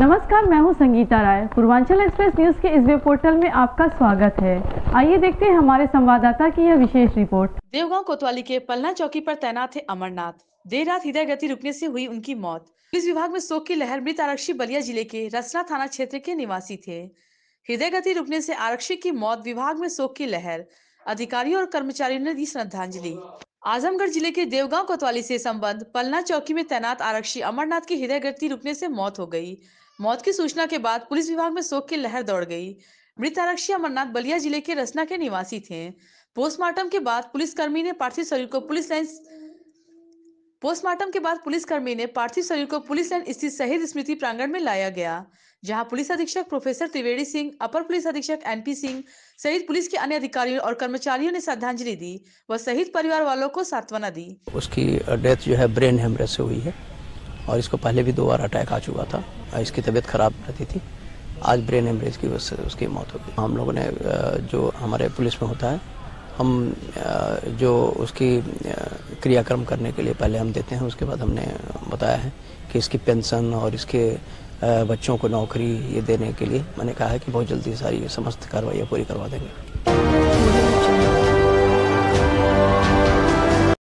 नमस्कार मैं हूं संगीता राय पूर्वांचल एक्सप्रेस न्यूज के इस वेब पोर्टल में आपका स्वागत है आइए देखते हैं हमारे संवाददाता की यह विशेष रिपोर्ट देवगांव कोतवाली के पलना चौकी पर तैनात थे अमरनाथ देर रात हृदय गति रुकने से हुई उनकी मौत पुलिस विभाग में शोक की लहर मृत आरक्षी बलिया जिले के रसना थाना क्षेत्र के निवासी थे हृदय गति रुकने से आरक्षी की मौत विभाग में शोक की लहर अधिकारियों और कर्मचारियों ने दी श्रद्धांजलि आजमगढ़ जिले के देवगांव कोतवाली से संबंध पलना चौकी में तैनात आरक्षी अमरनाथ की हृदय गति रुकने से मौत हो गई मौत की सूचना के बाद पुलिस विभाग में शोक की लहर दौड़ गई मृत आरक्षी अमरनाथ बलिया जिले के रसना के निवासी थे पोस्टमार्टम के बाद पुलिसकर्मी ने पार्थिव शरीर को पुलिस लाइन पोस्टमार्टम के बाद पुलिसकर्मी ने पार्थिव शरीर को पुलिस लाइन स्थित शहीद स्मृति प्रांगण में लाया गया जहां पुलिस अधीक्षक प्रोफेसर त्रिवेदी सिंह अपर पुलिस अधीक्षक एनपी सिंह सहित पुलिस के अन्य अधिकारियों और कर्मचारियों ने श्रद्धांजलि दी व शहीद परिवार वालों को सांत्वना दी उसकी डेथ जो है ब्रेन हेमरेज से हुई है और इसको पहले भी दो बार अटैक आ चुका था इसकी तबीयत खराब रहती थी आज ब्रेन हेमरेज की वजह से उसकी मौत हो गई हम लोगों ने जो हमारे पुलिस में होता है हम जो उसकी क्रियाक्रम करने के लिए पहले हम देते हैं उसके बाद हमने बताया है कि इसकी पेंशन और इसके बच्चों को नौकरी ये देने के लिए मैंने कहा है कि बहुत जल्दी सारी समस्त कार्रवाइयाँ पूरी करवा देंगे